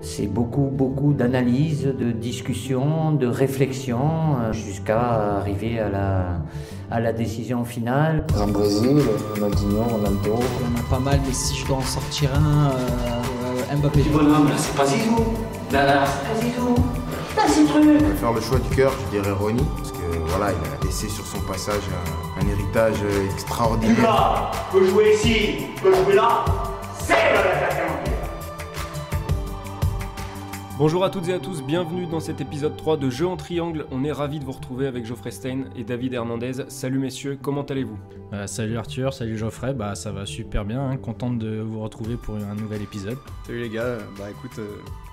C'est beaucoup, beaucoup d'analyses, de discussions, de réflexions, euh, jusqu'à arriver à la, à la décision finale. En Brésil, on a Guignon, On a en a pas mal, mais si je dois en sortir un, euh, euh Mbappé. petit bonhomme, c'est pas Zizou. Là, c'est pas Zizou. Là, c'est truc. Je faire le choix du cœur, je dirais Rony, parce que voilà, il a laissé sur son passage un, héritage euh, extraordinaire. Il peut jouer ici, il peut jouer là, c'est Bonjour à toutes et à tous, bienvenue dans cet épisode 3 de Jeu en triangle. On est ravi de vous retrouver avec Geoffrey Stein et David Hernandez. Salut messieurs, comment allez-vous euh, Salut Arthur, salut Geoffrey, bah ça va super bien, hein. contente de vous retrouver pour un nouvel épisode. Salut les gars, bah écoute, euh,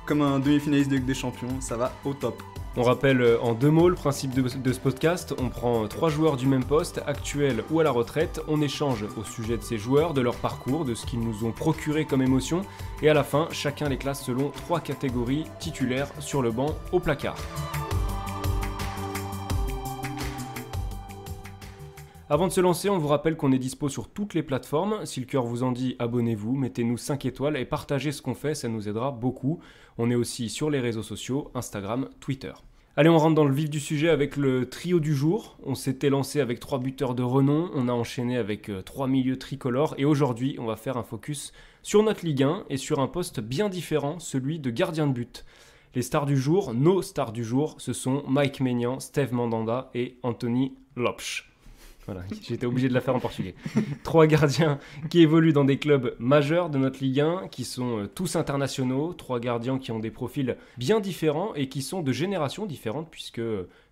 comme un demi-finaliste de Ligue des Champions, ça va au top. On rappelle euh, en deux mots le principe de, ce podcast. On prend euh, trois joueurs du même poste, actuels ou à la retraite. On échange au sujet de ces joueurs, de leur parcours, de ce qu'ils nous ont procuré comme émotion. Et à la fin, chacun les classe selon trois catégories titulaires sur le banc au placard. Avant de se lancer, on vous rappelle qu'on est dispo sur toutes les plateformes. Si le cœur vous en dit, abonnez-vous, mettez-nous 5 étoiles et partagez ce qu'on fait, ça nous aidera beaucoup. On est aussi sur les réseaux sociaux, Instagram, Twitter. Allez, on rentre dans le vif du sujet avec le trio du jour. On s'était lancé avec trois buteurs de renom, on a enchaîné avec euh, trois milieux tricolores et aujourd'hui, on va faire un focus sur notre Ligue 1 et sur un poste bien différent, celui de gardien de but. Les stars du jour, nos stars du jour, ce sont Mike Maignan, Steve Mandanda et Anthony Lopsch. j'étais obligé de la faire en portugais. trois gardiens qui évoluent dans des clubs majeurs de notre Ligue 1, qui sont euh, tous internationaux, trois gardiens qui ont des profils bien différents et qui sont de générations différentes, puisque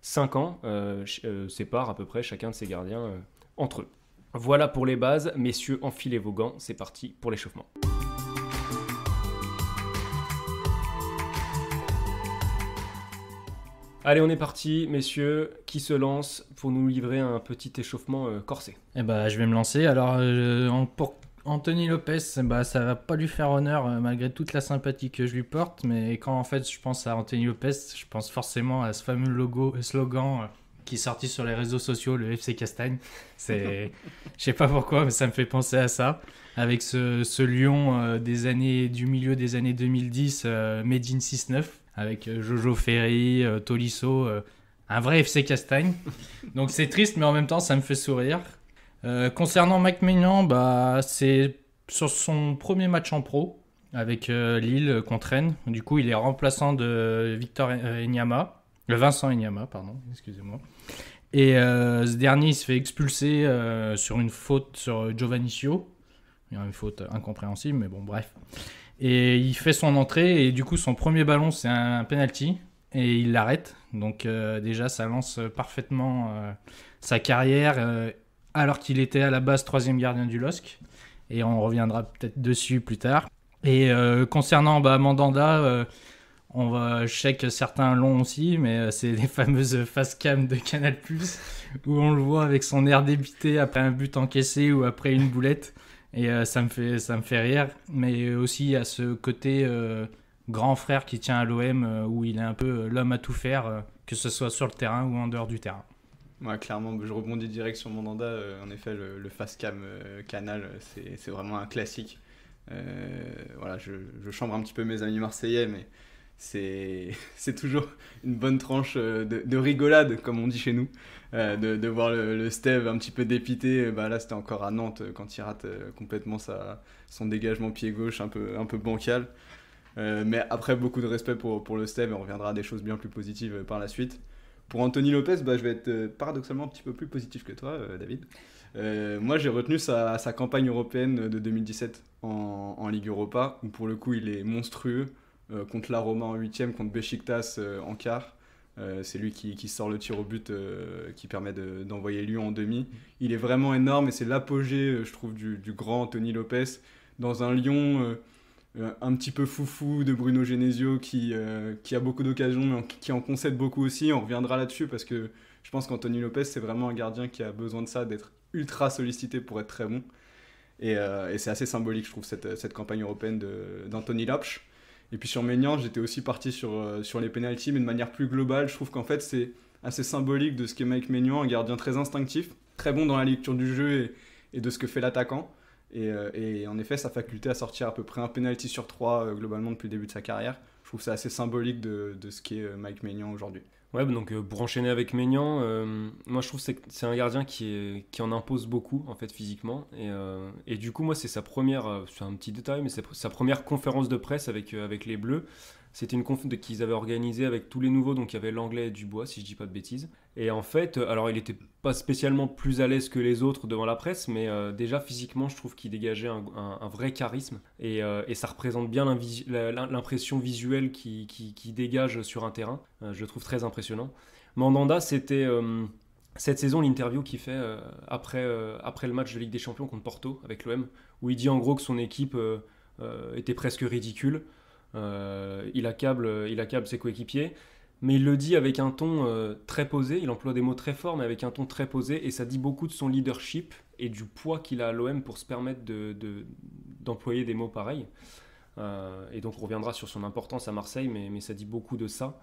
5 ans euh, euh, séparent à peu près chacun de ces gardiens entre eux. Voilà pour les bases, messieurs, enfilez vos gants, c'est parti pour l'échauffement. Allez, on est parti, messieurs. Qui se lance pour nous livrer un petit échauffement euh, corsé Eh bah, je vais me lancer. Alors, euh, pour Anthony Lopez, bah, ça va pas lui faire honneur euh, malgré toute la sympathie que je lui porte. Mais quand en fait je pense à Anthony Lopez, je pense forcément à ce fameux logo, et slogan qui est sorti sur les réseaux sociaux, le FC Castagne. C'est, je sais pas pourquoi, mais ça me fait penser à ça. Avec ce, ce lion euh, des années, du milieu des années 2010, euh, Made in 6-9, avec euh, Jojo Ferry, Tolisso, un vrai FC Castagne. Donc c'est triste, mais en même temps, ça me fait sourire. concernant McMignan, bah, c'est sur son premier match en pro avec Lille contre Rennes. Du coup, il est remplaçant de Victor Enyama. Le Vincent Inyama, pardon, excusez-moi. Et euh, ce dernier, il se fait expulser euh, sur une faute sur euh, Giovanni une faute incompréhensible, mais bon, bref. Et il fait son entrée, et du coup, son premier ballon, c'est un penalty, et il l'arrête. Donc, déjà, ça lance parfaitement sa carrière, alors qu'il était à la base troisième gardien du LOSC. Et on reviendra peut-être dessus plus tard. Et concernant bah, Mandanda on va, je sais que certains l'ont aussi, mais euh, c'est les fameuses face cam de Canal où on le voit avec son air débité après un but encaissé ou après une boulette, et euh, ça me fait ça me fait rire. Mais euh, aussi à ce côté grand frère qui tient à l'OM où il est un peu l'homme à tout faire, que ce soit sur le terrain ou en dehors du terrain. Ouais, clairement, je rebondis direct sur mon mandat en effet, le, le face cam Canal, c'est vraiment un classique. voilà, je chambre un petit peu mes amis marseillais, mais c'est toujours une bonne tranche euh, de, rigolade, comme on dit chez nous, euh, de, de, voir le, le, Steve un petit peu dépité. Euh, bah là, c'était encore à Nantes quand il rate complètement sa, son dégagement pied gauche un peu, un peu bancal. mais après, beaucoup de respect pour, pour le Steve et on reviendra à des choses bien plus positives par la suite. Pour Anthony Lopez, bah, je vais être paradoxalement un petit peu plus positif que toi, David. moi, j'ai retenu sa, sa, campagne européenne de 2017 en, en, Ligue Europa, où pour le coup, il est monstrueux. Euh, contre la Roma en huitième, contre Besiktas euh, en quart. Euh, c'est lui qui, sort le tir au but qui permet d'envoyer Lyon en demi. Il est vraiment énorme et c'est l'apogée, je trouve, du, grand Tony Lopez dans un Lyon un petit peu foufou de Bruno Genesio qui, qui a beaucoup d'occasions mais qui en concède beaucoup aussi. On reviendra là-dessus parce que je pense qu'Anthony Lopez, c'est vraiment un gardien qui a besoin de ça, d'être ultra sollicité pour être très bon. Et, c'est assez symbolique, je trouve, cette, cette campagne européenne d'Anthony Lopch. Et puis sur Maignan, j'étais aussi parti euh, sur, les pénalties, mais de manière plus globale, je trouve qu'en fait c'est assez symbolique de ce qu'est Mike Maignan, un gardien très instinctif, très bon dans la lecture du jeu et, de ce que fait l'attaquant. Euh, et, en effet, sa faculté à sortir à peu près un penalty sur trois euh, globalement depuis le début de sa carrière trouve ça assez symbolique de, ce qu'est euh, Mike Maignan aujourd'hui. Ouais, donc euh, pour enchaîner avec Maignan, euh, moi je trouve que c'est un gardien qui, qui, en impose beaucoup en fait physiquement. Et, du coup, moi c'est sa première, c'est un petit détail, mais c'est sa première conférence de presse avec, avec les Bleus. C'était une conf qu'ils avaient organisée avec tous les nouveaux, donc il y avait l'anglais et Dubois, si je dis pas de bêtises. Et en fait, euh, alors il n'était pas spécialement plus à l'aise que les autres devant la presse, mais euh, déjà physiquement, je trouve qu'il dégageait un, vrai charisme euh, et, ça représente bien l'impression visuelle qui, dégage sur un terrain. je le trouve très impressionnant. Mandanda, c'était cette saison l'interview qu'il fait après, après le match de Ligue des Champions contre Porto avec l'OM, où il dit en gros que son équipe était presque ridicule. Euh, il, accable, euh, il accable ses coéquipiers mais il le dit avec un ton euh, très posé, il emploie des mots très forts, mais avec un ton très posé, et ça dit beaucoup de son leadership et du poids qu'il a à l'OM pour se permettre d'employer des mots pareils. et donc on reviendra sur son importance à Marseille, mais, ça dit beaucoup de ça.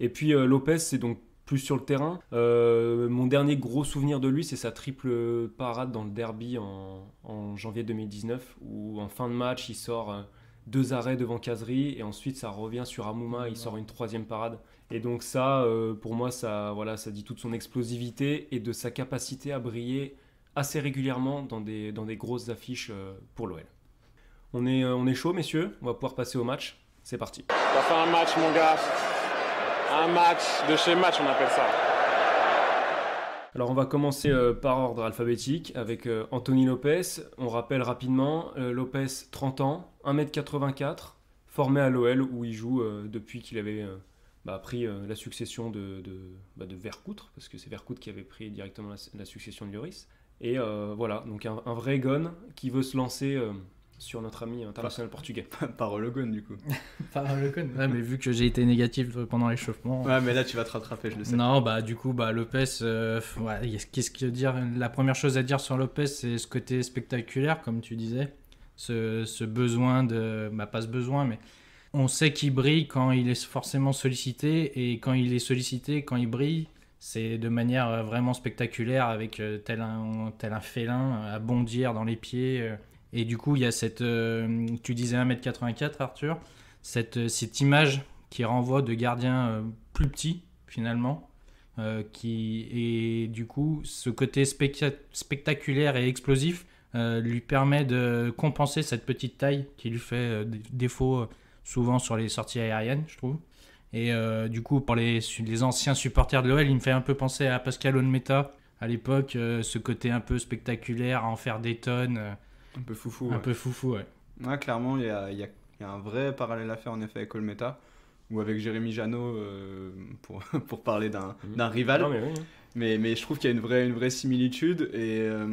Et puis Lopez, c'est donc plus sur le terrain. mon dernier gros souvenir de lui, c'est sa triple parade dans le derby en, janvier 2019, où en fin de match, il sort deux arrêts devant Kazri et ensuite ça revient sur Amouma, il sort une troisième parade. Et donc ça, euh, pour moi, ça, voilà, ça dit toute son explosivité et de sa capacité à briller assez régulièrement dans des, dans des grosses affiches euh, pour l'OL. On est, euh, on est chaud, messieurs, on va pouvoir passer au match. C'est parti. On va faire un match, mon gars. Un match de chez match, on appelle ça. Alors on va commencer euh, par ordre alphabétique avec euh, Anthony Lopez. On rappelle rapidement, euh, Lopez 30 ans, 1m84, formé à l'OL où il joue depuis qu'il avait bah, pris la succession de, bah, de, Vercoutre, parce que c'est Vercoutre qui avait pris directement la, succession de Lloris. Et voilà, donc un, un, vrai gun qui veut se lancer sur notre ami international portugais. par au du coup. par Ouais, mais vu que j'ai été négatif pendant l'échauffement. Ouais, mais là tu vas te rattraper, je le sais. Non, bah du coup, bah Lopez, euh, ouais, qu'est-ce qu'il dire La première chose à dire sur Lopez, c'est ce côté spectaculaire, comme tu disais. Ce, ce besoin de. Bah, pas ce besoin, mais on sait qu'il brille quand il est forcément sollicité, et quand il est sollicité, quand il brille, c'est de manière euh, vraiment spectaculaire, avec euh, tel un, tel un félin à bondir dans les pieds. Et du coup, il y a cette. Euh, tu disais 1m84, Arthur. Cette, euh, cette image qui renvoie de gardien euh, plus petit, finalement. qui, et du coup, ce côté spectaculaire et explosif lui permet de compenser cette petite taille qui lui fait défaut souvent sur les sorties aériennes, je trouve. Et du coup, pour les, les anciens supporters de l'OL, il me fait un peu penser à Pascal Onmeta, à l'époque, ce côté un peu spectaculaire, à en faire des tonnes. Un peu foufou. Un peu foufou, ouais. clairement, il y a, y a, un vrai parallèle à faire en effet avec Olmeta ou avec Jérémy Janot euh, pour, pour parler d'un rival. Hein. mais, je trouve qu'il y a une vraie, une vraie similitude. Et, euh,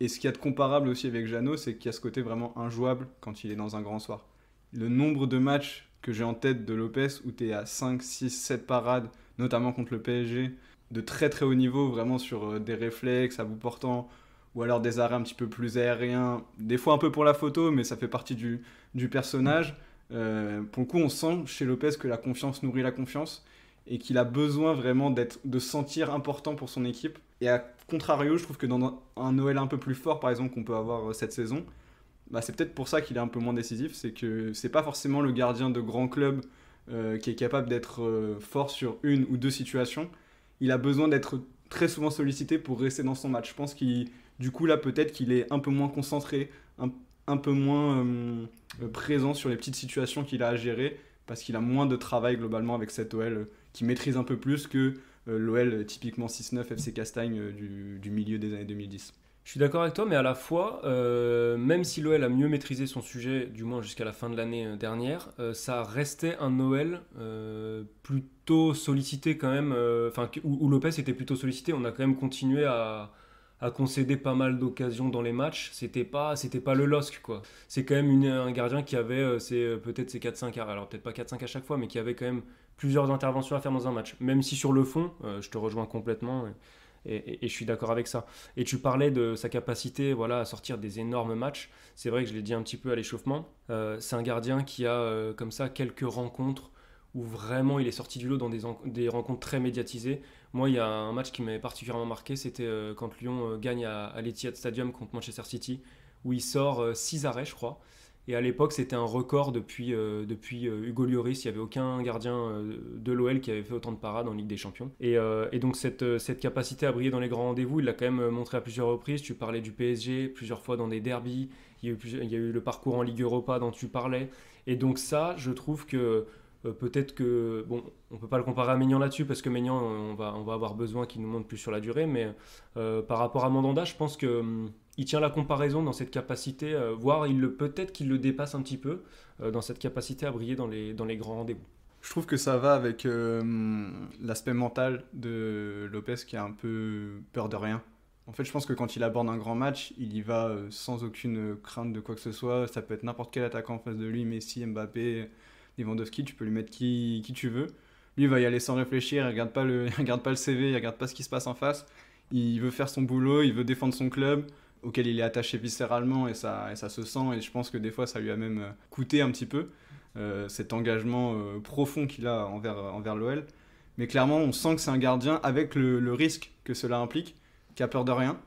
et ce qu'il y a de comparable aussi avec Jeannot, c'est qu'il y a ce côté vraiment injouable quand il est dans un grand soir. Le nombre de matchs que j'ai en tête de Lopez où tu es à 5, 6, 7 parades, notamment contre le PSG, de très très haut niveau, vraiment sur euh, des réflexes à vous portant, ou alors des arrêts un petit peu plus aériens, des fois un peu pour la photo, mais ça fait partie du, du personnage. Euh, pour le coup, on sent chez Lopez que la confiance nourrit la confiance et qu'il a besoin vraiment d'être, de sentir important pour son équipe. Et à contrario, je trouve que dans un Noël un peu plus fort, par exemple, qu'on peut avoir euh, cette saison, bah, c'est peut-être pour ça qu'il est un peu moins décisif. C'est que c'est pas forcément le gardien de grand club euh, qui est capable d'être fort sur une ou deux situations. Il a besoin d'être très souvent sollicité pour rester dans son match. Je pense qu'il du coup, là, peut-être qu'il est un peu moins concentré, un, peu moins euh, présent sur les petites situations qu'il a à gérer, parce qu'il a moins de travail globalement avec cette OL euh, qui maîtrise un peu plus que euh, l'OL typiquement 6-9 FC Castagne du, milieu des années 2010. Je suis d'accord avec toi, mais à la fois, même si l'OL a mieux maîtrisé son sujet, du moins jusqu'à la fin de l'année dernière, ça restait un OL plutôt sollicité quand même, enfin où Lopez était plutôt sollicité. On a quand même continué à, a concédé pas mal d'occasions dans les matchs. C'était pas, c'était pas le LOSC, quoi. C'est quand même un gardien qui avait c'est euh, euh, peut-être ses 4-5 alors peut-être pas 4-5 à chaque fois, mais qui avait quand même plusieurs interventions à faire dans un match. Même si sur le fond, euh, je te rejoins complètement. Et, je suis d'accord avec ça. Et tu parlais de sa capacité voilà, à sortir des énormes matchs. C'est vrai que je l'ai dit un petit peu à l'échauffement. c'est un gardien qui a comme ça quelques rencontres où vraiment il est sorti du lot dans des, des rencontres très médiatisées. Moi, il y a un match qui m'avait particulièrement marqué, c'était euh, quand Lyon euh, gagne à, l'Etihad Stadium contre Manchester City, où il sort 6 euh, arrêts, je crois. Et à l'époque, c'était un record depuis, depuis Hugo Lloris. Il n'y avait aucun gardien de l'OL qui avait fait autant de parades en Ligue des Champions. Et, donc, cette, cette, capacité à briller dans les grands rendez-vous, il l'a quand même montré à plusieurs reprises. Tu parlais du PSG plusieurs fois dans des derbies. Il eu, il y a eu le parcours en Ligue Europa dont tu parlais. Et donc, ça, je trouve que euh, peut-être que, bon, on peut pas le comparer à Maignan là-dessus, parce que Maignan, euh, on va, on va avoir besoin qu'il nous montre plus sur la durée, mais euh, par rapport à Mandanda, je pense qu'il hum, il tient la comparaison dans cette capacité, voire il le, peut-être qu'il le dépasse un petit peu, dans cette capacité à briller dans les, dans les grands rendez-vous. Je trouve que ça va avec hum, l'aspect mental de Lopez qui a un peu peur de rien. En fait, je pense que quand il aborde un grand match, il y va sans aucune crainte de quoi que ce soit. Ça peut être n'importe quel attaquant en face de lui, Messi, Mbappé, Lewandowski, tu peux lui mettre qui, qui tu veux. Lui, il va y aller sans réfléchir, il regarde pas le, regarde pas le CV, il regarde pas ce qui se passe en face. Il veut faire son boulot, il veut défendre son club auquel il est attaché viscéralement et ça, et ça se sent. Et je pense que des fois, ça lui a même euh, coûté un petit peu euh, cet engagement euh, profond qu'il a envers, envers l'OL. Mais clairement, on sent que c'est un gardien avec le, risque que cela implique, qui a peur de rien.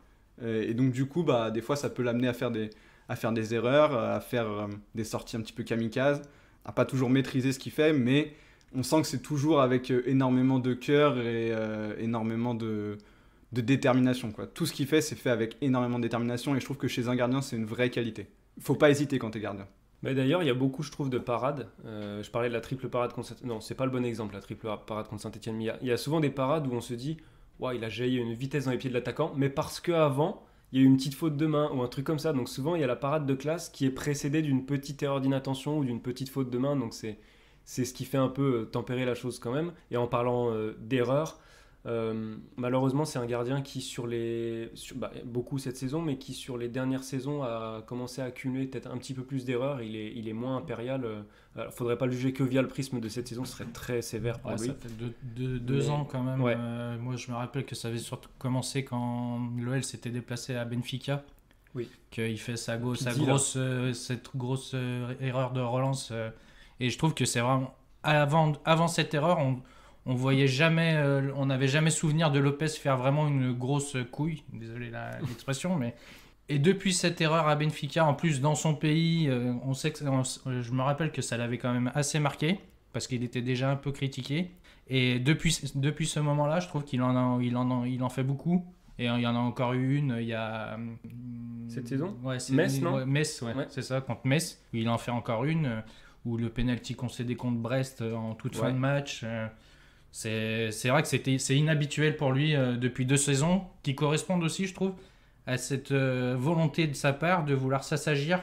Et, donc, du coup, bah, des fois, ça peut l'amener à faire des, à faire des erreurs, à faire des sorties un petit peu kamikazes, pas toujours maîtrisé ce qu'il fait, mais on sent que c'est toujours avec euh, énormément de cœur et euh, énormément de, détermination. Quoi. Tout ce qu'il fait, c'est fait avec énormément de détermination et je trouve que chez un gardien, c'est une vraie qualité. Il Faut pas hésiter quand tu es gardien. D'ailleurs, il y a beaucoup, je trouve, de parades. Euh, je parlais de la triple parade contre Saint-Etienne. Non, c'est pas le bon exemple, la triple parade contre Saint-Etienne. Il, y a souvent des parades où on se dit, wow, il a jailli une vitesse dans les pieds de l'attaquant, mais parce qu'avant, il y a eu une petite faute de main ou un truc comme ça. Donc souvent, il y a la parade de classe qui est précédée d'une petite erreur d'inattention ou d'une petite faute de main. Donc c'est, ce qui fait un peu euh, tempérer la chose quand même. Et en parlant euh, d'erreur, euh, malheureusement, c'est un gardien qui, sur les. Bah, beaucoup cette saison, mais qui, sur les dernières saisons, a commencé à accumuler peut-être un petit peu plus d'erreurs. Il est, il est moins impérial. ne euh, faudrait pas le juger que via le prisme de cette saison, ce serait très sévère pour ah lui. Ça fait deux, ans quand même. Euh, moi, je me rappelle que ça avait surtout commencé quand l'OL s'était déplacé à Benfica. Oui. Qu'il fait sa, grosse, cette grosse erreur de relance. et je trouve que c'est vraiment. Avant, avant cette erreur, on on voyait jamais, euh, on n'avait jamais souvenir de Lopez faire vraiment une grosse couille, désolé l'expression, mais et depuis cette erreur à Benfica, en plus dans son pays, euh, on sait que, je me rappelle que ça l'avait quand même assez marqué parce qu'il était déjà un peu critiqué. Et depuis, depuis ce moment-là, je trouve qu'il en, il en, il en fait beaucoup. Et il y en a encore eu une, il y a. Euh, cette saison Metz, non Metz, ouais, c'est ça, contre Metz. Il en fait encore une, où le penalty concédé contre Brest en toute fin de match. C'est vrai que c'est inhabituel pour lui euh, depuis deux saisons, qui correspondent aussi, je trouve, à cette euh, volonté de sa part de vouloir s'assagir,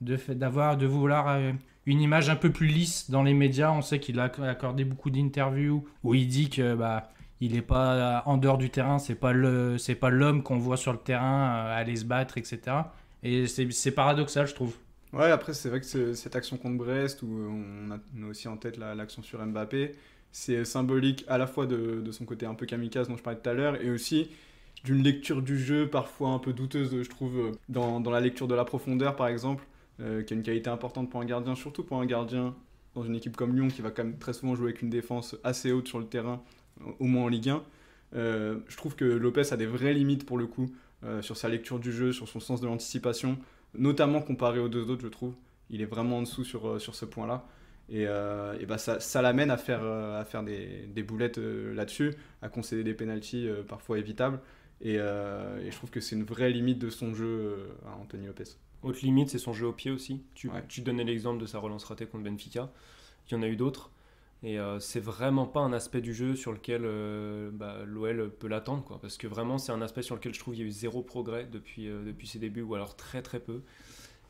de, d'avoir, de vouloir euh, une image un peu plus lisse dans les médias. On sait qu'il a accordé beaucoup d'interviews où il dit que bah, il n'est pas en dehors du terrain, c'est pas pas l'homme qu'on voit sur le terrain aller se battre, etc. Et c'est paradoxal, je trouve. Ouais, après, c'est vrai que cette action contre Brest, où on a, aussi en tête l'action sur Mbappé, c'est symbolique à la fois de, son côté un peu kamikaze dont je parlais tout à l'heure, et aussi d'une lecture du jeu parfois un peu douteuse, je trouve, dans, dans la lecture de la profondeur, par exemple, euh, qui a une qualité importante pour un gardien, surtout pour un gardien dans une équipe comme Lyon, qui va quand même très souvent jouer avec une défense assez haute sur le terrain, au moins en Ligue 1. Euh, je trouve que Lopez a des vraies limites pour le coup euh, sur sa lecture du jeu, sur son sens de l'anticipation, notamment comparé aux deux autres, je trouve. Il est vraiment en dessous sur, sur ce point-là. Euh, et, bah ça, l'amène à faire, euh, à faire des, boulettes euh, là-dessus, à concéder des pénalties parfois évitables. Et, je trouve que c'est une vraie limite de son jeu à Anthony Lopez. Autre limite, c'est son jeu au pied aussi. Tu, tu donnais l'exemple de sa relance ratée contre Benfica. Il y en a eu d'autres. Et euh, c'est vraiment pas un aspect du jeu sur lequel bah, l'OL peut l'attendre, Parce que vraiment, c'est un aspect sur lequel je trouve qu'il y a eu zéro progrès depuis, depuis ses débuts, ou alors très très peu.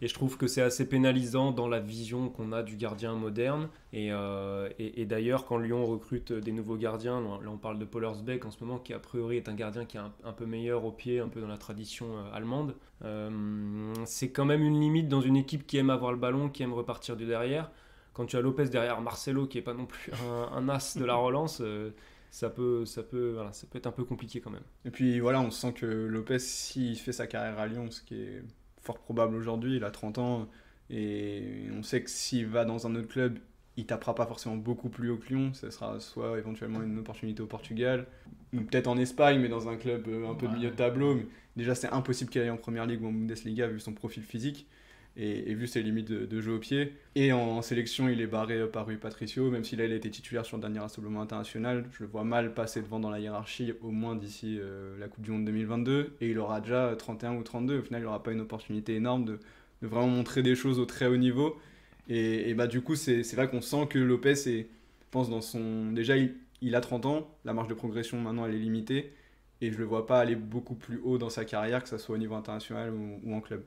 Et je trouve que c'est assez pénalisant dans la vision qu'on a du gardien moderne. Et, euh, d'ailleurs, quand Lyon recrute des nouveaux gardiens, là on parle de Polersbeck en ce moment, qui a priori est un gardien qui est un, peu meilleur au pied, un peu dans la tradition euh, allemande, euh, c'est quand même une limite dans une équipe qui aime avoir le ballon, qui aime repartir du derrière. Quand tu as Lopez derrière Marcelo, qui est pas non plus un, as de la relance ça peut, ça peut, voilà, ça peut être un peu compliqué quand même. Et puis voilà, on sent que Lopez, s'il fait sa carrière à Lyon, ce qui est fort probable aujourd'hui, il a 30 ans, et on sait que s'il va dans un autre club, il tapera pas forcément beaucoup plus haut que Lyon, ce sera soit éventuellement une opportunité au Portugal, ou peut-être en Espagne, mais dans un club euh, un peu milieu de tableau. Mais déjà, c'est impossible qu'il aille en Première Ligue ou en Bundesliga vu son profil physique et, vu ses limites de, jeu au pied. Et en, sélection, il est barré par Rui Patricio, même il a été titulaire sur le dernier rassemblement international. Je le vois mal passer devant dans la hiérarchie, au moins d'ici euh, la Coupe du Monde 2022. Et il aura déjà 31 ou 32. Au final, il n'aura pas une opportunité énorme de, vraiment montrer des choses au très haut niveau. Et, bah, du coup, c'est vrai qu'on sent que Lopez est, pense dans son. Déjà, il, a 30 ans, la marge de progression maintenant, elle est limitée. Et je le vois pas aller beaucoup plus haut dans sa carrière, que ce soit au niveau international ou en club.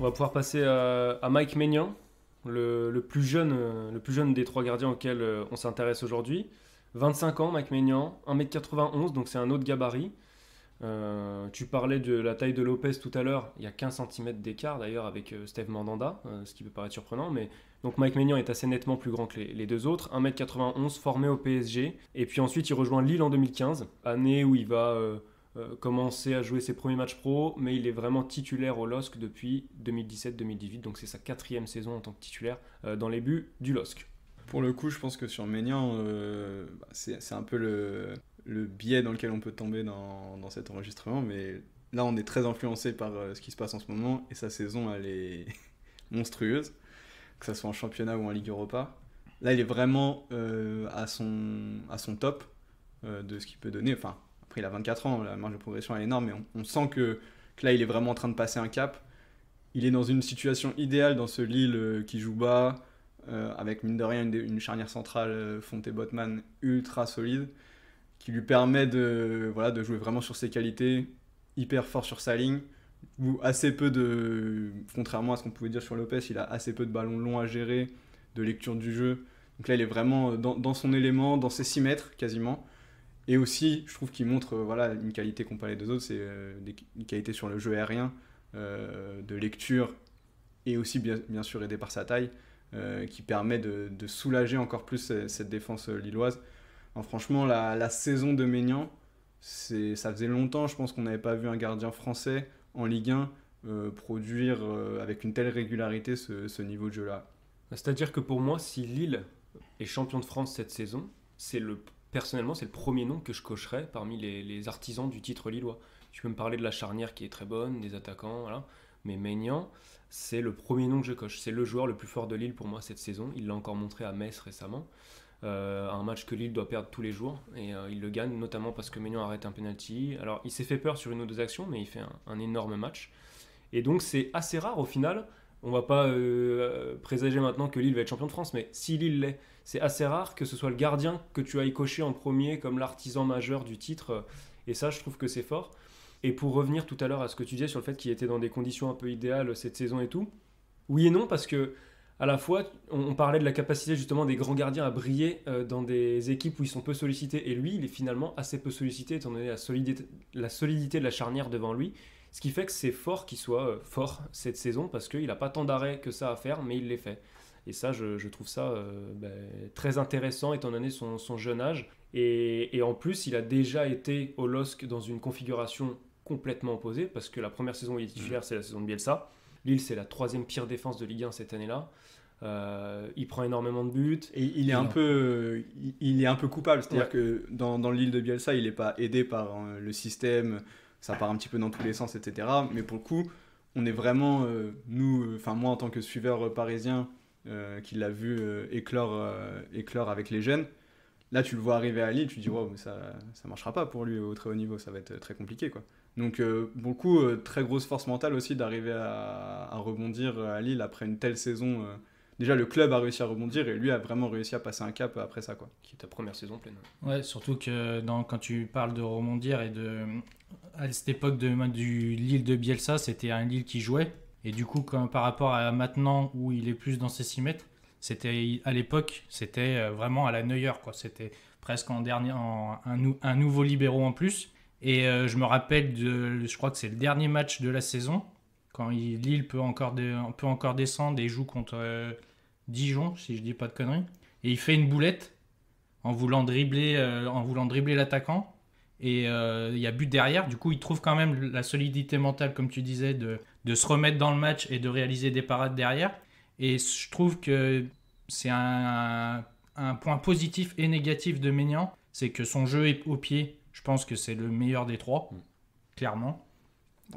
On va pouvoir passer euh, à, Mike Maignan, le, plus jeune, euh, le plus jeune des trois gardiens auxquels euh, on s'intéresse aujourd'hui. 25 ans, Mike Maignan, 1m91, donc c'est un autre gabarit. tu parlais de la taille de Lopez tout à l'heure, il y a 15 cm d'écart d'ailleurs avec Steve Mandanda, ce qui peut paraître surprenant, mais donc Mike Maignan est assez nettement plus grand que les, deux autres, 1m91, formé au PSG, et puis ensuite il rejoint Lille en 2015, année où il va euh, commencé à jouer ses premiers matchs pro, mais il est vraiment titulaire au LOSC depuis 2017-2018, donc c'est sa quatrième saison en tant que titulaire euh, dans les buts du LOSC. Pour le coup, je pense que sur Ménian, euh, bah, c'est un peu le, biais dans lequel on peut tomber dans, cet enregistrement, mais là on est très influencé par ce qui se passe en ce moment, et sa saison elle est monstrueuse, que ce soit en championnat ou en Ligue Europa. Là, il est vraiment à, son, à son top de ce qu'il peut donner, enfin il a 24 ans, la marge de progression est énorme, mais on, sent que, là, il est vraiment en train de passer un cap. Il est dans une situation idéale dans ce Lille euh, qui joue bas, euh, avec mine de rien une, charnière centrale euh, Fonté-Botman ultra solide, qui lui permet de, voilà, de jouer vraiment sur ses qualités, hyper fort sur sa ligne ou assez peu de. Contrairement à ce qu'on pouvait dire sur Lopez, il a assez peu de ballons longs à gérer, de lecture du jeu. Donc là, il est vraiment dans, dans son élément, dans ses 6 mètres quasiment. Et aussi, je trouve qu'il montre euh, voilà, une qualité qu'on pas les deux autres, c'est euh, une qualité sur le jeu aérien, euh, de lecture, et aussi bien, bien sûr aidé par sa taille, qui permet de, soulager encore plus cette, défense lilloise. En franchement, la, saison de Maignan, ça faisait longtemps, je pense qu'on n'avait pas vu un gardien français en Ligue 1 produire avec une telle régularité ce, ce niveau de jeu-là. C'est-à-dire que pour moi, si Lille est champion de France cette saison, c'est le personnellement, c'est le premier nom que je cocherais parmi les, artisans du titre lillois. Tu peux me parler de la charnière qui est très bonne, des attaquants, voilà. Mais Maignan, c'est le premier nom que je coche. C'est le joueur le plus fort de Lille pour moi cette saison. Il l'a encore montré à Metz récemment. Euh, un match que Lille doit perdre tous les jours et euh, il le gagne notamment parce que Maignan arrête un penalty. Alors il s'est fait peur sur une ou deux actions mais il fait un, un énorme match et donc c'est assez rare au final on va pas euh, présager maintenant que Lille va être champion de France, mais si Lille l'est, c'est assez rare que ce soit le gardien que tu ailles cocher en premier comme l'artisan majeur du titre. Euh, et ça, je trouve que c'est fort. Et pour revenir tout à l'heure à ce que tu disais sur le fait qu'il était dans des conditions un peu idéales cette saison et tout, oui et non, parce que à la fois, on, parlait de la capacité justement des grands gardiens à briller euh, dans des équipes où ils sont peu sollicités, et lui, il est finalement assez peu sollicité étant donné la solidité de la charnière devant lui. Ce qui fait que c'est fort qu'il soit euh, fort cette saison parce qu'il n'a pas tant d'arrêts que ça à faire, mais il les fait. Et ça, je, trouve ça euh, ben, très intéressant étant donné son, jeune âge. Et, en plus, il a déjà été au LOSC dans une configuration complètement opposée parce que la première saison où il est titulaire, mmh. c'est la saison de Bielsa. Lille, c'est la troisième pire défense de Ligue 1 cette année-là. Euh, il prend énormément de buts. Et il est, un, peu, il, est un peu coupable. C'est-à-dire que dans, l'île de Bielsa, il n'est pas aidé par le système, ça part un petit peu dans tous les sens, etc. Mais pour le coup, on est vraiment, euh, nous, euh, enfin moi en tant que suiveur euh, parisien qui l'a vu éclore, éclore avec les jeunes, là tu le vois arriver à Lille, tu te dis, wow, ça ne marchera pas pour lui au très haut niveau, ça va être très compliqué. quoi. Donc beaucoup, très grosse force mentale aussi d'arriver à, rebondir à Lille après une telle saison déjà le club a réussi à rebondir et lui a vraiment réussi à passer un cap après ça quoi. Qui est ta première saison pleine. Ouais, surtout que dans, quand tu parles de rebondir et de à cette époque de du Lille de Bielsa, c'était un Lille qui jouait et du coup par rapport à maintenant où il est plus dans ses 6 mètres, c'était à l'époque, c'était euh, vraiment à la Neuer quoi, c'était presque en dernier un, nouveau libéraux en plus et euh, je me rappelle de je crois que c'est le dernier match de la saison quand il, Lille peut encore, peut encore descendre et joue contre euh, Dijon, si je dis pas de conneries. Et il fait une boulette en voulant dribbler, euh, en voulant dribbler l'attaquant. Et euh, il y a but derrière. Du coup, il trouve quand même la solidité mentale, comme tu disais, de, se remettre dans le match et de réaliser des parades derrière. Et je trouve que c'est un, point positif et négatif de Ménian. C'est que son jeu est au pied. Je pense que c'est le meilleur des trois, mm. clairement.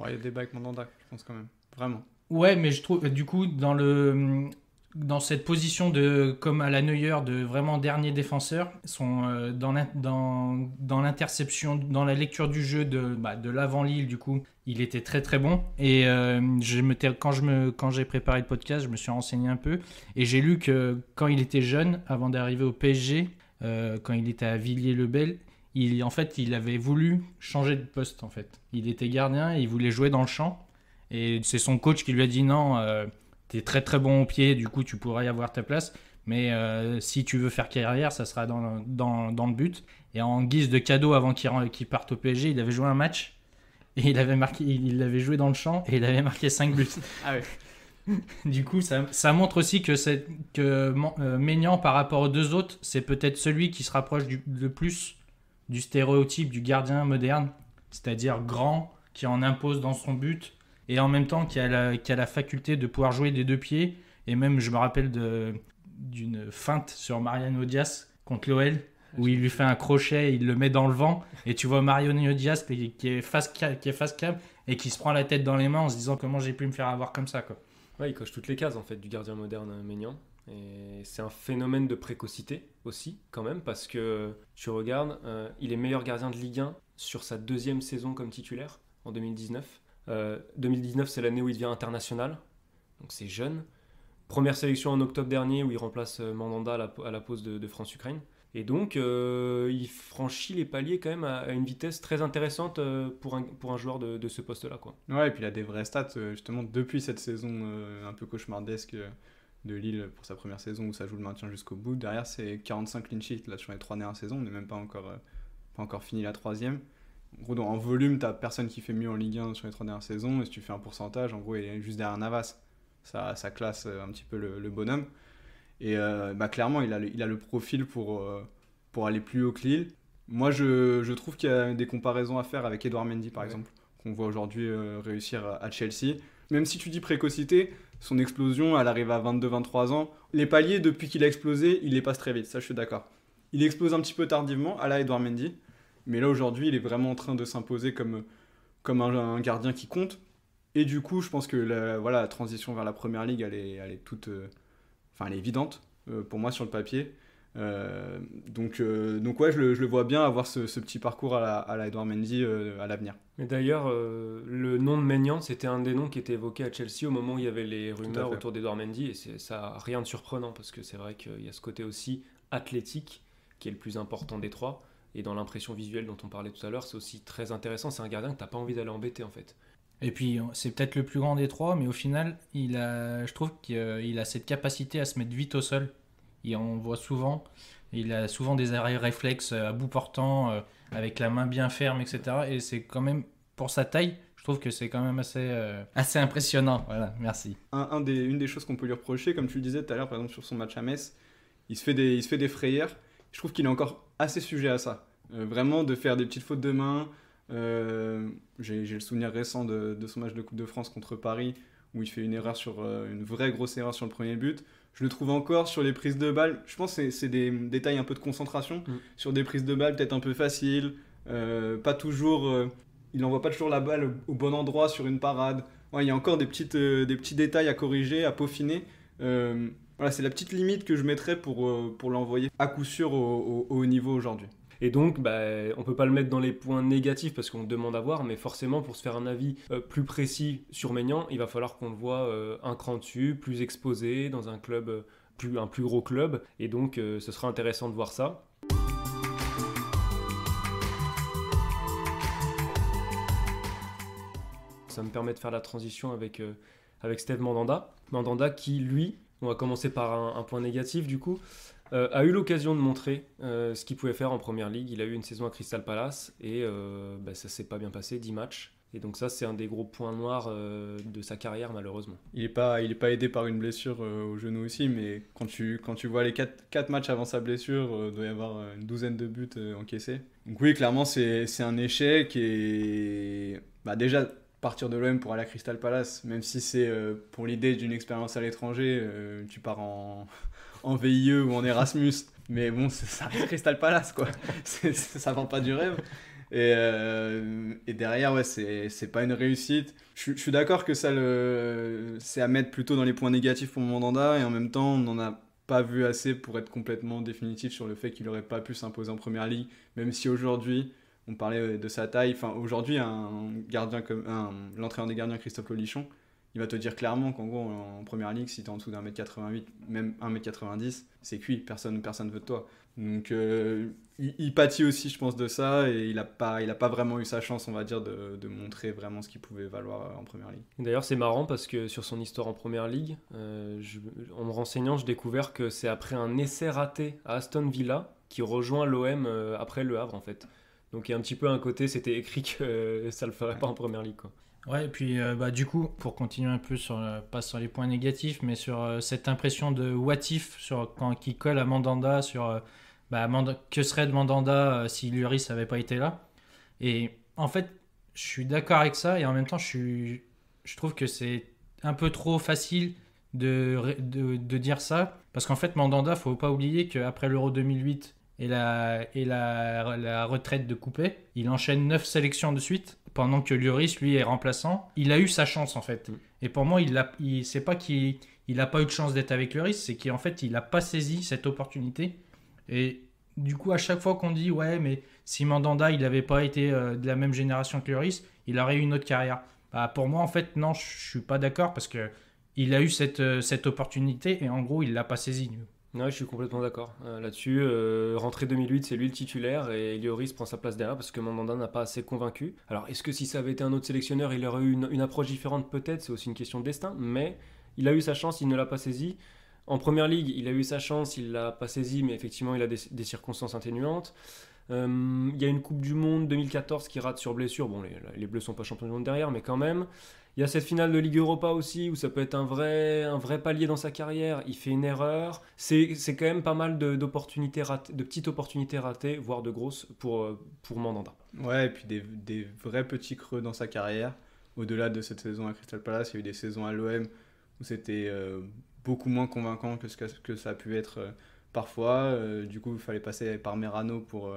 il y a des avec mon je pense quand même. Vraiment. Ouais, mais je trouve, du coup, dans le dans cette position de comme à la Neuer de vraiment dernier défenseur sont euh, dans dans, dans l'interception dans la lecture du jeu de bah, de l'avant Lille du coup il était très très bon et euh, je me quand je me quand j'ai préparé le podcast je me suis renseigné un peu et j'ai lu que quand il était jeune avant d'arriver au PSG euh, quand il était à Villiers-le-Bel il en fait il avait voulu changer de poste en fait il était gardien et il voulait jouer dans le champ et c'est son coach qui lui a dit non, euh, t'es très très bon au pied, du coup tu pourrais y avoir ta place. Mais euh, si tu veux faire carrière, ça sera dans le, dans, dans le but. Et en guise de cadeau avant qu'il parte au PSG, il avait joué un match. Et il avait, marqué, il l'avait joué dans le champ et il avait marqué 5 buts. Ah du coup, ça, ça, montre aussi que, que euh, par rapport aux deux autres, c'est peut-être celui qui se rapproche le plus du stéréotype du gardien moderne, c'est-à-dire grand, qui en impose dans son but, et en même temps qui a, la, faculté de pouvoir jouer des deux pieds. Et même, je me rappelle d'une feinte sur Mariano Diaz contre l'OL, où il lui fait un crochet, il le met dans le vent, et tu vois Mariano Diaz qui est face qui est et qui se prend la tête dans les mains en se disant comment j'ai pu me faire avoir comme ça quoi. il coche toutes les cases en fait du gardien moderne Ménian. Et c'est un phénomène de précocité aussi quand même parce que tu regardes, euh, il est meilleur gardien de Ligue 1 sur sa deuxième saison comme titulaire en 2019. 2019, euh, c'est l'année où il devient international, donc c'est jeune. Première sélection en octobre dernier où il remplace euh, Mandanda à la, pose de, France-Ukraine. Et donc, euh, il franchit les paliers quand même à, une vitesse très intéressante pour, un, joueur de, ce poste-là. Ouais, et puis il a des vraies stats, justement, depuis cette saison un peu cauchemardesque de Lille pour sa première saison où ça joue le maintien jusqu'au bout. Derrière, c'est 45 clean sheets là, sur les trois dernières saisons. On n'est même pas encore, pas encore fini la troisième en volume, en volume, personne qui fait mieux en Ligue 1 sur les trois dernières saisons. Et si tu fais un pourcentage, en gros, il est juste derrière Navas. Ça, ça classe euh, un petit peu le, bonhomme. Et euh, bah, clairement, il a le, profil euh, pour, aller plus haut que Lille. Moi, je, trouve qu'il y a des comparaisons à faire avec Edouard Mendy, par exemple, qu'on voit aujourd'hui réussir à Chelsea. Même si tu dis précocité, son explosion, elle arrive à 22-23 ans. Les paliers, depuis qu'il a explosé, il les passe très vite, ça je suis d'accord. Il explose un petit peu tardivement, à la Edouard Mendy. Mais là, aujourd'hui, il est vraiment en train de s'imposer comme, comme un, gardien qui compte. Et du coup, je pense que la, voilà, la transition vers la première ligue, elle est, elle est toute. Euh, évidente euh, pour moi sur le papier. Euh, donc, donc ouais, je le, je le, vois bien avoir ce, petit parcours à la, à Mendy à l'avenir. Mais d'ailleurs, le nom de Maignan, c'était un des noms qui était évoqué à Chelsea au moment où il y avait les rumeurs autour d'Edouard Mendy, et ça rien de surprenant parce que c'est vrai qu'il y a ce côté aussi athlétique qui est le plus important des trois et dans l'impression visuelle dont on parlait tout à l'heure, c'est aussi très intéressant. C'est un gardien que tu n'as pas envie d'aller embêter en fait. Et puis c'est peut-être le plus grand des trois, mais au final, il a, je trouve qu'il euh, a cette capacité à se mettre vite au sol. Et on voit souvent, il a souvent des arrêts réflexes euh, à bout portant, euh, avec la main bien ferme, etc. Et c'est quand même pour sa taille, je trouve que c'est quand même assez, assez impressionnant. Voilà, merci. Un, des, une des choses qu'on peut lui reprocher, comme tu le disais tout à l'heure, par exemple sur son match à Metz, il se fait des, il se fait des frayeurs. Je trouve qu'il est encore assez sujet à ça. Euh, vraiment, de faire des petites fautes de main. Euh, j'ai le souvenir récent de, son match de Coupe de France contre Paris, où il fait une erreur sur euh, une vraie grosse erreur sur le premier but. Je le trouve encore sur les prises de balle Je pense que c'est des détails un peu de concentration. Mm. Sur des prises de balles peut-être un peu faciles. pas toujours. il n'envoie pas toujours la balle au bon endroit sur une parade. il y a encore des, petites, des petits détails à corriger, à peaufiner. Voilà, c'est la petite limite que je mettrais pour, euh, pour l'envoyer à coup sûr au, niveau aujourd'hui. Et donc, bah, on peut pas le mettre dans les points négatifs parce qu'on demande à voir, mais forcément, pour se faire un avis euh, plus précis sur Maignan, il va falloir qu'on le voit euh, un cran dessus, plus exposé, dans un club, plus, un plus gros club. Et donc, ce sera intéressant de voir ça. Ça me permet de faire la transition avec, avec Steve Mandanda. Mandanda qui, lui, on va commencer par un, point négatif du coup, euh, a eu l'occasion de montrer euh, ce qu'il pouvait faire en Première Ligue. Il a eu une saison à Crystal Palace et euh, bah, ça s'est pas bien passé, 10 matchs. Et donc ça, c'est un des gros points noirs de sa carrière malheureusement. Il n'est pas, pas aidé par une blessure au genou aussi, mais quand tu, quand tu vois les 4, matchs avant sa blessure, il doit y avoir une douzaine de buts encaissés. Donc oui, clairement, c'est un échec et bah, déjà partir de l'OM pour aller à Crystal Palace, même si c'est euh, pour l'idée d'une expérience à l'étranger, euh, tu pars en, en VIE ou en Erasmus. Mais bon, ça Crystal Palace, quoi. ça vend pas du rêve. Et, euh, et derrière, ouais, c'est pas une réussite. Je, suis d'accord que ça le. C'est à mettre plutôt dans les points négatifs pour Mandanda, et en même temps, on n'en a pas vu assez pour être complètement définitif sur le fait qu'il aurait pas pu s'imposer en première ligue, même si aujourd'hui on parlait euh, de sa taille. Enfin, aujourd'hui, un gardien comme l'entraîneur des gardiens Christophe Lolichon, il va te dire clairement qu'en en, première ligue, si tu es en dessous d'un mètre 88, même un mètre 90, c'est cuit, personne personne veut de toi. Donc, euh, il, pâtit aussi, je pense, de ça et il n'a pas, pas vraiment eu sa chance, on va dire, de, montrer vraiment ce qu'il pouvait valoir euh, en première ligue. D'ailleurs, c'est marrant parce que sur son histoire en première ligue, en me renseignant, je découvre que c'est après un essai raté à Aston Villa qui rejoint l'OM après Le Havre en fait. Donc il y a un petit peu un côté, c'était écrit que ça le ferait pas en première ligue. Quoi. Ouais, et puis euh, bah, du coup, pour continuer un peu, sur, euh, pas sur les points négatifs, mais sur euh, cette impression de what sur, quand, qui colle à Mandanda sur bah, que serait de Mandanda si Lloris n'avait pas été là. Et en fait, je suis d'accord avec ça, et en même temps, je, je trouve que c'est un peu trop facile de, de, dire ça, parce qu'en fait, Mandanda, faut pas oublier qu'après l'Euro 2008, et la, et la, retraite de Coupé. Il enchaîne neuf sélections de suite pendant que Lloris, lui, est remplaçant. Il a eu sa chance, en fait. Mm. Et pour moi, il n'a pas qu'il n'a pas eu de chance d'être avec Lloris, c'est qu'en fait, il n'a pas saisi cette opportunité. Et du coup, à chaque fois qu'on dit, ouais, mais si Mandanda, il n'avait pas été euh, de la même génération que Lloris, il aurait eu une autre carrière. Bah, pour moi, en fait, non, je suis pas d'accord parce que il a eu cette, euh, cette opportunité et en gros, il l'a pas saisie je suis complètement d'accord euh, là-dessus. Euh, rentrée 2008, c'est lui le titulaire et Elioris prend sa place derrière parce que Mandanda n'a pas assez convaincu. Alors, est-ce que si ça avait été un autre sélectionneur, il aurait eu une, approche différente Peut-être, c'est aussi une question de destin, mais il a eu sa chance, il ne l'a pas saisi. En première ligue, il a eu sa chance, il ne l'a pas saisi. mais effectivement, il a des, circonstances atténuantes. Euh, il y a une Coupe du Monde 2014 qui rate sur blessure. Bon, les, les ne sont pas champions du monde derrière, mais quand même. Il y a cette finale de Ligue Europa aussi où ça peut être un vrai, un vrai palier dans sa carrière. Il fait une erreur. C'est quand même pas mal d'opportunités de, petites opportunités ratées, voire de grosses pour, euh, pour Mandanda. Ouais, et puis des, des vrais petits creux dans sa carrière. Au-delà de cette saison à Crystal Palace, il y a eu des saisons à l'OM où c'était euh, beaucoup moins convaincant que ce que, ça a pu être euh, parfois. du coup, il fallait passer par Merano pour,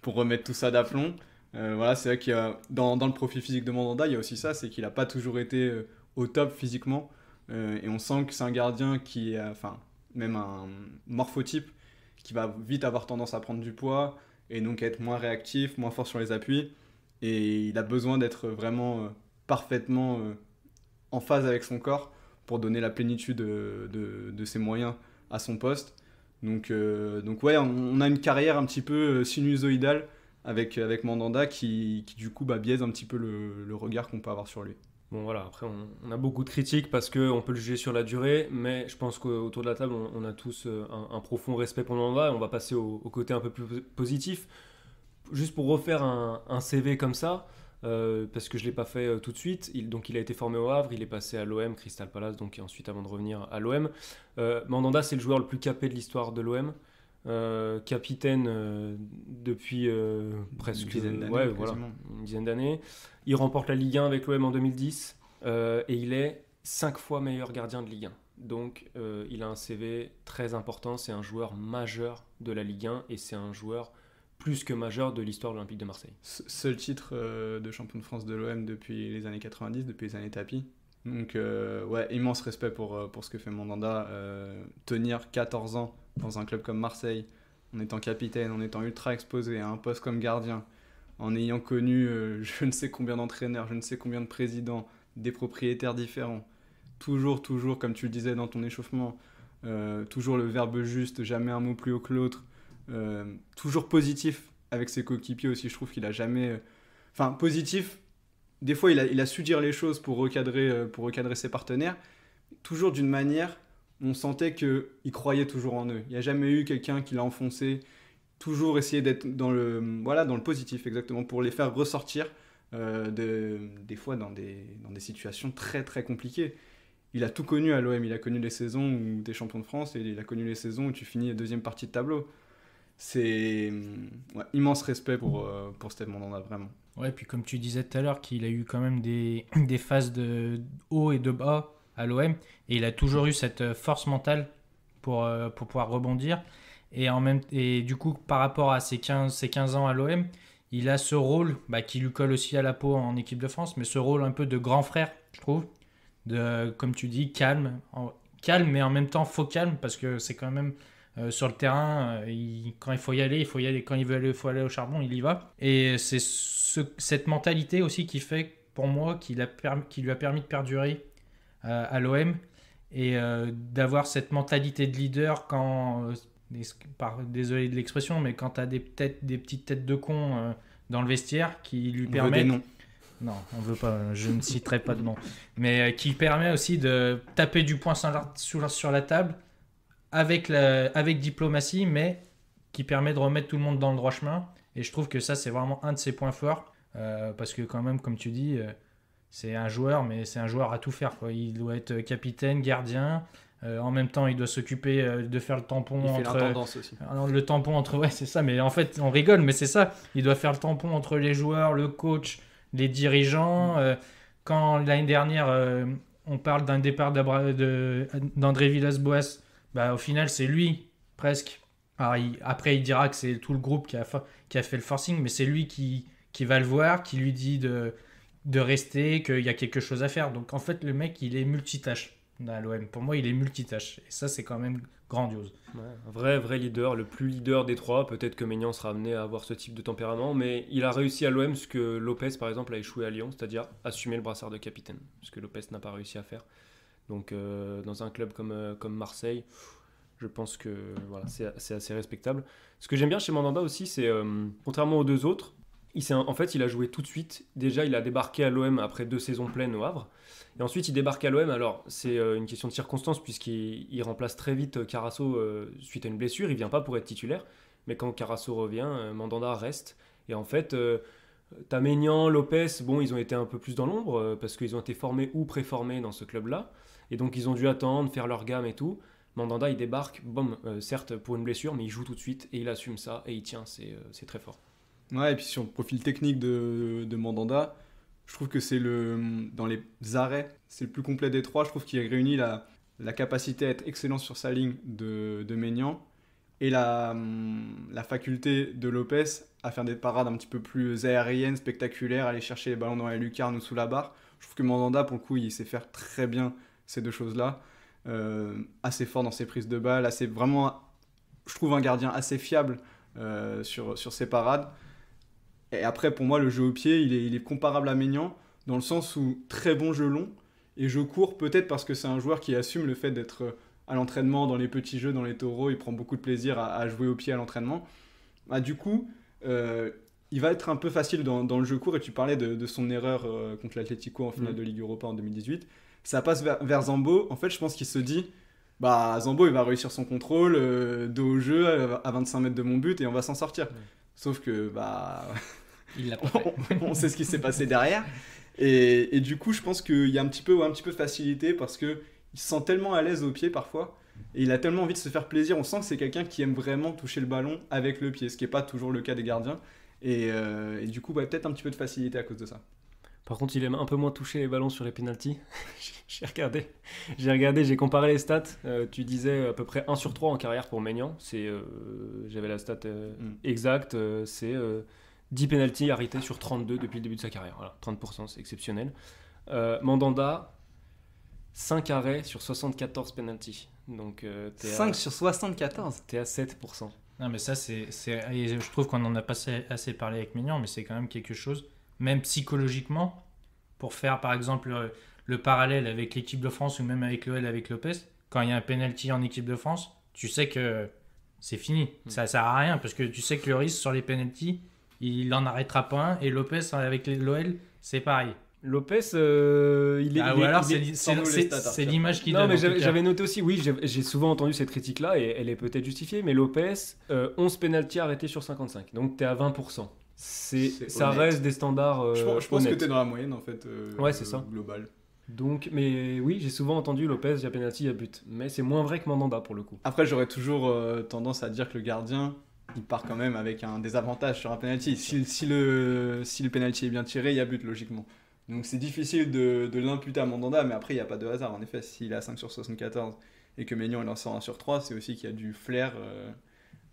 pour remettre tout ça d'aplomb. Euh, voilà, c'est vrai qu'il dans, le profil physique de Mandanda, il y a aussi ça, c'est qu'il n'a pas toujours été euh, au top physiquement. Euh, et on sent que c'est un gardien qui est, enfin, même un morphotype qui va vite avoir tendance à prendre du poids et donc être moins réactif, moins fort sur les appuis. Et il a besoin d'être vraiment parfaitement en phase avec son corps pour donner la plénitude de, ses moyens à son poste. Donc, donc ouais, on, a une carrière un petit peu sinusoïdale euh, avec, Mandanda qui, du coup bah, biaise un petit peu le, regard qu'on peut avoir sur lui. Bon voilà, après on, a beaucoup de critiques parce qu'on peut le juger sur la durée, mais je pense qu'autour de la table on, a tous euh, un, profond respect pour Mandanda et on va passer au, côté un peu plus positif. Juste pour refaire un, CV comme ça, euh, parce que je ne l'ai pas fait tout de suite. Il, donc il a été formé au Havre, il est passé à l'OM, Crystal Palace, donc ensuite avant de revenir à l'OM. Mandanda, c'est le joueur le plus capé de l'histoire de l'OM. Euh, capitaine euh, depuis euh, presque une dizaine d'années. il remporte la Ligue 1 avec l'OM en 2010 et il est 5 fois meilleur gardien de Ligue 1. Donc il a un CV très important, c'est un joueur majeur de la Ligue 1 et c'est un joueur plus que majeur de l'histoire de l'Olympique de Marseille. seul titre de champion de France de l'OM depuis les années 90, depuis les années tapis. Donc ouais, immense respect pour, pour ce que fait Mandanda, tenir 14 ans dans un club comme Marseille, en étant capitaine, en étant ultra exposé à un poste comme gardien, en ayant connu euh, je ne sais combien d'entraîneurs, je ne sais combien de présidents, des propriétaires différents, toujours, toujours, comme tu le disais dans ton échauffement, euh, toujours le verbe juste, jamais un mot plus haut que l'autre, euh, toujours positif avec ses coéquipiers aussi, je trouve qu'il a jamais... Enfin, positif, des fois il a, il a, su dire les choses pour recadrer, pour recadrer ses partenaires, toujours d'une manière on sentait il croyait toujours en eux. Il n'y a jamais eu quelqu'un qui l'a enfoncé, toujours essayer d'être dans le, voilà, dans le positif, exactement, pour les faire ressortir euh, des fois dans des, dans des situations très très compliquées. Il a tout connu à l'OM, il a connu les saisons où tu es champion de France et il a connu les saisons où tu finis la deuxième partie de tableau. C'est immense respect pour, euh, pour Steve Mandanda, vraiment. Ouais, puis comme tu disais tout à l'heure, qu'il a eu quand même des, des phases de haut et de bas à l'OM. Et il a toujours eu cette euh, force mentale pour, euh, pour pouvoir rebondir. Et, en même, et du coup, par rapport à ses 15, ses 15 ans à l'OM, il a ce rôle bah, qui lui colle aussi à la peau en équipe de France, mais ce rôle un peu de grand frère, je trouve. De, comme tu dis, calme, en, calme, mais en même temps faux calme, parce que c'est quand même euh, sur le terrain, quand il faut y aller, il faut y aller. Quand il veut aller, faut aller au charbon, il y va. Et c'est cette mentalité aussi qui fait, pour moi, qui, a, qui lui a permis de perdurer euh, à l'OM et euh, d'avoir cette mentalité de leader quand, euh, par, désolé de l'expression, mais quand tu as des, des petites têtes de con dans le vestiaire qui lui permettent... Non, on veut pas, je ne citerai pas de nom. Mais qui permet aussi de taper du poing sur la table avec, avec diplomatie, mais qui permet de remettre tout le monde dans le droit chemin. Et je trouve que ça, c'est vraiment un de ses points forts. parce que quand même, comme tu dis, c'est un joueur, mais c'est un joueur à tout faire. Il doit être capitaine, gardien. Euh, en même temps, il doit s'occuper euh, de faire le tampon il fait entre. Aussi. le tampon entre. Ouais, c'est ça. Mais en fait, on rigole, mais c'est ça. Il doit faire le tampon entre les joueurs, le coach, les dirigeants. Mm. Euh, quand l'année dernière, on parle d'un départ d'André Villas-Boas, bah, au final, c'est lui, presque. après, il dira que c'est tout le groupe qui a, qui a fait le forcing, mais c'est lui qui, qui va le voir, qui lui dit de de rester, qu'il y a quelque chose à faire. Donc en fait, le mec, il est multitâche à l'OM. Pour moi, il est multitâche. Et ça, c'est quand même grandiose. vrai, vrai leader, le plus leader des trois. Peut-être que Maignan sera amené à avoir ce type de tempérament, mais il a réussi à l'OM ce que Lopez, par exemple, a échoué à Lyon, c'est-à-dire assumer le brassard de capitaine, ce que Lopez n'a pas réussi à faire. Donc euh, dans un club comme, euh, comme Marseille, je pense que voilà, c'est assez respectable. Ce que j'aime bien chez Mandanda aussi, c'est euh, contrairement aux deux autres, en fait, il a joué tout de suite. Déjà, il a débarqué à l'OM après deux saisons pleines au Havre. Et ensuite, il débarque à l'OM. Alors, c'est euh, une question de circonstance, puisqu'il remplace très vite euh, Carasso euh, suite à une blessure. Il vient pas pour être titulaire. Mais quand Carasso revient, Mandanda reste. Et en fait, euh, Taménian, Lopez, bon, ils ont été un peu plus dans l'ombre, parce qu'ils ont été formés ou préformés dans ce club-là. Et donc, ils ont dû attendre, faire leur gamme et tout. Mandanda, il débarque, certes pour une blessure, mais il joue tout de suite et il assume ça et il tient, c'est très fort. Ouais, et puis sur le profil technique de, de Mandanda, je trouve que c'est le dans les arrêts, c'est le plus complet des trois. Je trouve qu'il réunit la, la, capacité à être excellent sur sa ligne de, de et la, la, faculté de Lopez à faire des parades un petit peu plus aériennes, spectaculaires, aller chercher les ballons dans les lucarnes ou sous la barre. Je trouve que Mandanda, pour le coup, il sait faire très bien ces deux choses-là. Euh, assez fort dans ses prises de balles, assez vraiment, je trouve un gardien assez fiable euh, sur, sur ses parades. Et après, pour moi, le jeu au pied, il est, il est comparable à Maignan, dans le sens où très bon jeu long, et je cours peut-être parce que c'est un joueur qui assume le fait d'être euh, à l'entraînement, dans les petits jeux, dans les taureaux, il prend beaucoup de plaisir à, jouer au pied à l'entraînement. Ah, du coup, euh, il va être un peu facile dans, le jeu court, et tu parlais de, son erreur euh, contre l'Atletico en finale mm. de Ligue Europa en 2018. Ça passe vers, Zambo, en fait, je pense qu'il se dit bah Zambo il va réussir son contrôle dos au jeu à 25 mètres de mon but et on va s'en sortir. Mm. Sauf que bah on, sait ce qui s'est passé derrière. Et, du coup, je pense qu'il y a un petit peu, un petit peu de facilité parce que il se sent tellement à l'aise au pied parfois. Et il a tellement envie de se faire plaisir. On sent que c'est quelqu'un qui aime vraiment toucher le ballon avec le pied, ce qui n'est pas toujours le cas des gardiens. Et, euh, du coup, peut-être un petit peu de facilité à cause de ça. Par contre, il aime un peu moins toucher les ballons sur les pénalties. j'ai regardé, j'ai regardé, j'ai comparé les stats. Euh, tu disais à peu près 1 sur 3 en carrière pour Maignan. C'est, euh, j'avais la stat mm. exacte. c'est 10 pénalties arrêtés sur 32 depuis le début de sa carrière. Voilà, 30%, c'est exceptionnel. Euh, Mandanda, 5 arrêts sur 74 pénalties. Donc, 5 sur 74 T'es à 7%. mais ça, c'est. Je trouve qu'on en a pas assez, parlé avec Mignon, mais c'est quand même quelque chose, même psychologiquement, pour faire par exemple euh, le, parallèle avec l'équipe de France ou même avec l'OL avec Lopez, quand il y a un penalty en équipe de France, tu sais que c'est fini. ça mm. Ça sert à rien parce que tu sais que le risque sur les penalties, il en arrêtera pas un. Et Lopez avec l'OL, c'est pareil. Lopez, euh, il est. Ah, ou alors c'est l'image qui. Non, mais j'avais noté aussi, oui, j'ai souvent entendu cette critique-là et elle est peut-être justifiée, mais Lopez, 11 euh, penalty arrêtés sur 55, donc tu es à 20%. C'est, ça reste des standards. Euh, je, pense, que tu que dans la moyenne en fait. ouais, c'est ça. Global. Donc, mais oui, j'ai souvent entendu Lopez, il y a penalty, il y a but. Mais c'est moins vrai que Mandanda pour le coup. Après, j'aurais toujours tendance à dire que le gardien, il part quand même avec un désavantage sur un penalty. Si, le, si le penalty est bien tiré, il y a but logiquement. Donc c'est difficile de, de l'imputer à Mandanda, mais après il n'y a pas de hasard. En effet, s'il a 5 sur 74 et que Maignan il en sort 1 sur 3, c'est aussi qu'il y a du flair euh,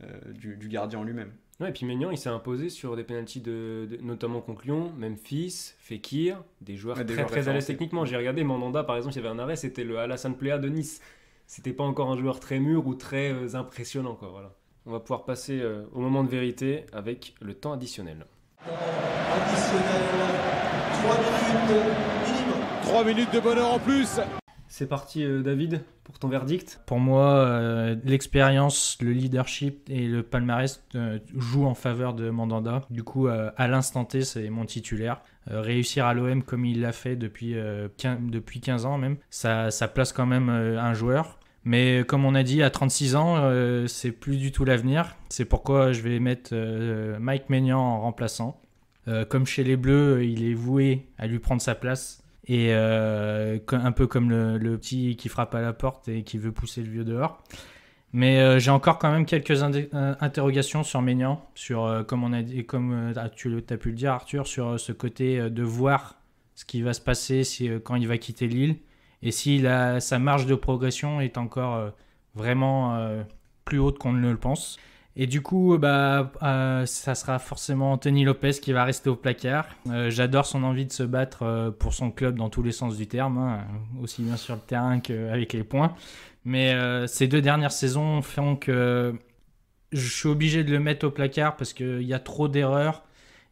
euh, du, gardien lui-même. Ouais, et puis Maignan il s'est imposé sur des penalties de, notamment contre Lyon, Memphis, Fekir, des joueurs très très à l'aise techniquement. J'ai regardé Mandanda par exemple, il y avait un arrêt, c'était le Alassane Plea de Nice. C'était pas encore un joueur très mûr ou très euh, impressionnant encore. voilà. On va pouvoir passer euh, au moment de vérité avec le temps additionnel. Additionnel, 3 minutes 3 minutes de bonheur en plus. C'est parti euh, David pour ton verdict. Pour moi, euh, l'expérience, le leadership et le palmarès jouent en faveur de Mandanda. Du coup, à l'instant T, c'est mon titulaire. réussir à l'OM comme il l'a fait depuis, 15, depuis 15 ans même, ça, ça place quand même un joueur. Mais comme on a dit, à 36 ans, euh, c'est plus du tout l'avenir. C'est pourquoi je vais mettre euh, Mike Maignan en remplaçant. Euh, comme chez les Bleus, il est voué à lui prendre sa place. Et un peu comme le, petit qui frappe à la porte et qui veut pousser le vieux dehors. Mais j'ai encore quand même quelques interrogations sur Maignan, sur, comme, on a ah, tu as pu le dire Arthur, sur ce côté de voir ce qui va se passer si, quand il va quitter l'île. Et si sa marge de progression est encore euh, vraiment euh, plus haute qu'on ne le pense. Et du coup, bah, euh, ça sera forcément Anthony Lopez qui va rester au placard. J'adore son envie de se battre pour son club dans tous les sens du terme, hein, aussi bien sur le terrain qu'avec les points. Mais ces deux dernières saisons font que je suis obligé de le mettre au placard parce qu'il y a trop d'erreurs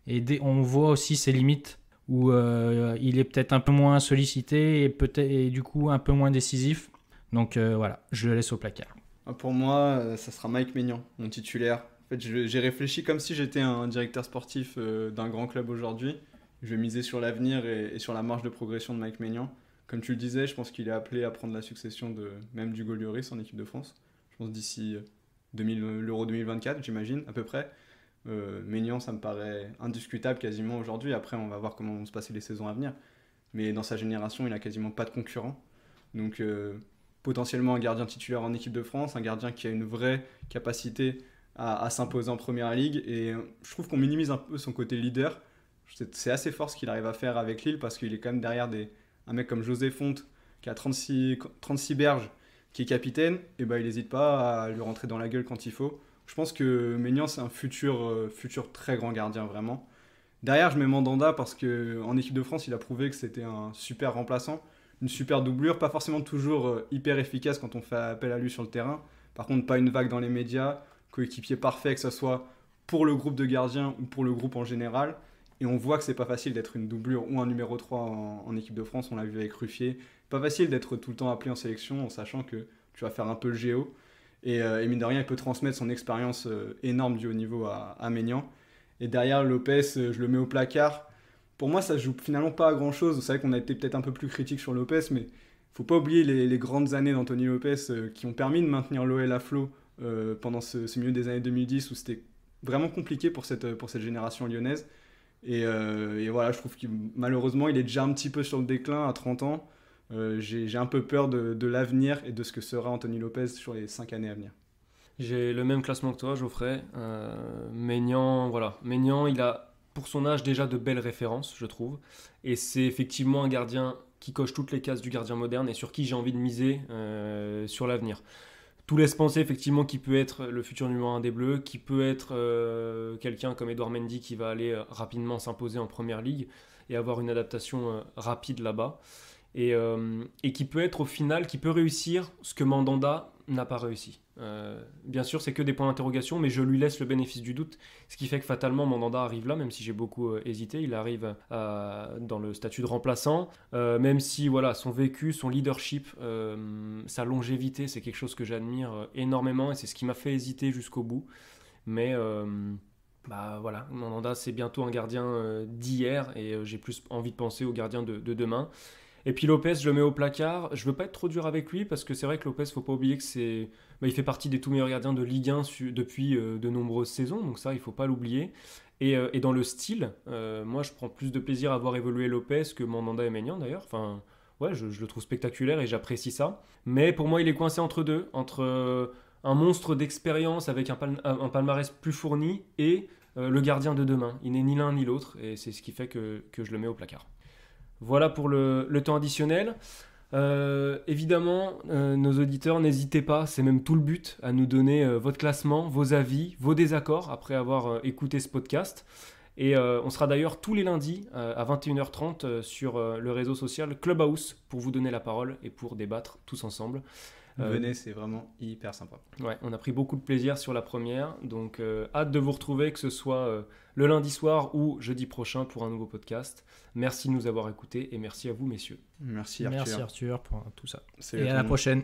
et on voit aussi ses limites où euh, il est peut-être un peu moins sollicité et, peut être du coup un peu moins décisif. Donc euh, voilà, je le laisse au placard. Ah, pour moi, euh, ça sera Mike Maignan, mon titulaire. En fait, j'ai réfléchi comme si j'étais un directeur sportif d'un grand club aujourd'hui. Je vais miser sur l'avenir et, sur la marge de progression de Mike Maignan. Comme tu le disais, je pense qu'il est appelé à prendre la succession de même du Lloris en équipe de France. Je pense d'ici l'Euro 2024, j'imagine, à peu près. Euh, Ménian, ça me paraît indiscutable quasiment aujourd'hui. Après, on va voir comment vont se passer les saisons à venir. Mais dans sa génération, il n'a quasiment pas de concurrent. Donc, euh, potentiellement un gardien titulaire en équipe de France, un gardien qui a une vraie capacité à, s'imposer en première ligue. Et euh, je trouve qu'on minimise un peu son côté leader. C'est assez fort ce qu'il arrive à faire avec Lille parce qu'il est quand même derrière des, un mec comme José Fonte qui a 36, 36 berges, qui est capitaine. Et ben, il n'hésite pas à lui rentrer dans la gueule quand il faut. Je pense que Maignan, c'est un futur, euh, futur très grand gardien, vraiment. Derrière, je mets Mandanda parce que en équipe de France, il a prouvé que c'était un super remplaçant, une super doublure, pas forcément toujours euh, hyper efficace quand on fait appel à lui sur le terrain. Par contre, pas une vague dans les médias, coéquipier parfait, que ce soit pour le groupe de gardiens ou pour le groupe en général. Et on voit que c'est pas facile d'être une doublure ou un numéro 3 en, en équipe de France, on l'a vu avec Ruffier. Pas facile d'être tout le temps appelé en sélection en sachant que tu vas faire un peu le géo. Et, euh, et, mine il peut transmettre son expérience euh, énorme du haut niveau à, Et derrière, Lopez, euh, je le mets au placard. Pour moi, ça joue finalement pas à grand chose. Vous savez qu'on a été peut-être un peu plus critique sur Lopez, mais faut pas oublier les, grandes années d'Anthony Lopez qui ont permis de maintenir l'OL à flot pendant ce, milieu des années 2010 où c'était vraiment compliqué pour cette, génération lyonnaise. Et, et voilà, je trouve que malheureusement, il est déjà un petit peu sur le déclin à 30 ans. Euh, j'ai un peu peur de, l'avenir et de ce que sera Anthony Lopez sur les cinq années à venir. J'ai le même classement que toi, Geoffrey. Euh, Maignan, voilà. Maignan, il a pour son âge déjà de belles références, je trouve. Et c'est effectivement un gardien qui coche toutes les cases du gardien moderne et sur qui j'ai envie de miser euh, sur l'avenir. Tout laisse penser effectivement qu'il peut être le futur numéro 1 des Bleus, qui peut être euh, quelqu'un comme Edouard Mendy qui va aller rapidement s'imposer en première ligue et avoir une adaptation rapide là-bas et, euh, et, qui peut être au final, qui peut réussir ce que Mandanda n'a pas réussi. Euh, bien sûr, c'est que des points d'interrogation, mais je lui laisse le bénéfice du doute, ce qui fait que fatalement Mandanda arrive là, même si j'ai beaucoup euh, hésité, il arrive dans le statut de remplaçant, même si voilà son vécu, son leadership, sa longévité, c'est quelque chose que j'admire énormément et c'est ce qui m'a fait hésiter jusqu'au bout. Mais bah voilà, Mandanda c'est bientôt un gardien d'hier et j'ai plus envie de penser au gardien de demain. Et puis Lopez, je le mets au placard. Je veux pas être trop dur avec lui parce que c'est vrai que Lopez, faut pas oublier que c'est, bah, il fait partie des tout meilleurs gardiens de Ligue 1 depuis euh, de nombreuses saisons, donc ça, il faut pas l'oublier. Et, euh, dans le style, euh, moi, je prends plus de plaisir à voir évoluer Lopez que Mandanda et Maignan d'ailleurs. Enfin, ouais, je, le trouve spectaculaire et j'apprécie ça. Mais pour moi, il est coincé entre deux, entre un monstre d'expérience avec un, un, palmarès plus fourni et le gardien de demain. Il n'est ni l'un ni l'autre, et c'est ce qui fait que je le mets au placard. Voilà pour le, temps additionnel. Euh, évidemment, euh, nos auditeurs, n'hésitez pas, c'est même tout le but, à nous donner euh, votre classement, vos avis, vos désaccords après avoir écouté ce podcast. Et on sera d'ailleurs tous les lundis à 21h30 sur le réseau social Clubhouse pour vous donner la parole et pour débattre tous ensemble. Euh, Venez, c'est vraiment hyper sympa. Ouais, on a pris beaucoup de plaisir sur la première, donc euh, hâte de vous retrouver, que ce soit euh, le lundi soir ou jeudi prochain pour un nouveau podcast. Merci de nous avoir écoutés et merci à vous, messieurs. Merci Arthur. Merci Arthur pour tout ça. et à la prochaine.